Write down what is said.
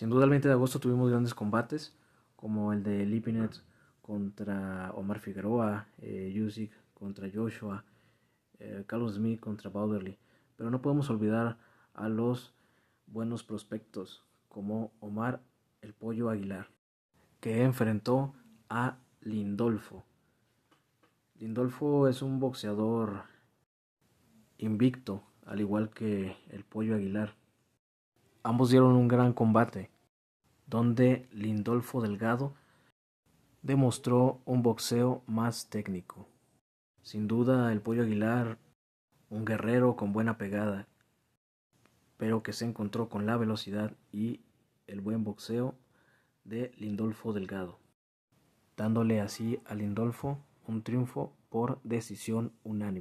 Sin duda el 20 de agosto tuvimos grandes combates, como el de Lipinet contra Omar Figueroa, Yusik eh, contra Joshua, eh, Carlos Smith contra Bowderly. Pero no podemos olvidar a los buenos prospectos, como Omar el Pollo Aguilar, que enfrentó a Lindolfo. Lindolfo es un boxeador invicto, al igual que el Pollo Aguilar. Ambos dieron un gran combate, donde Lindolfo Delgado demostró un boxeo más técnico. Sin duda, el Pollo Aguilar, un guerrero con buena pegada, pero que se encontró con la velocidad y el buen boxeo de Lindolfo Delgado, dándole así a Lindolfo un triunfo por decisión unánime.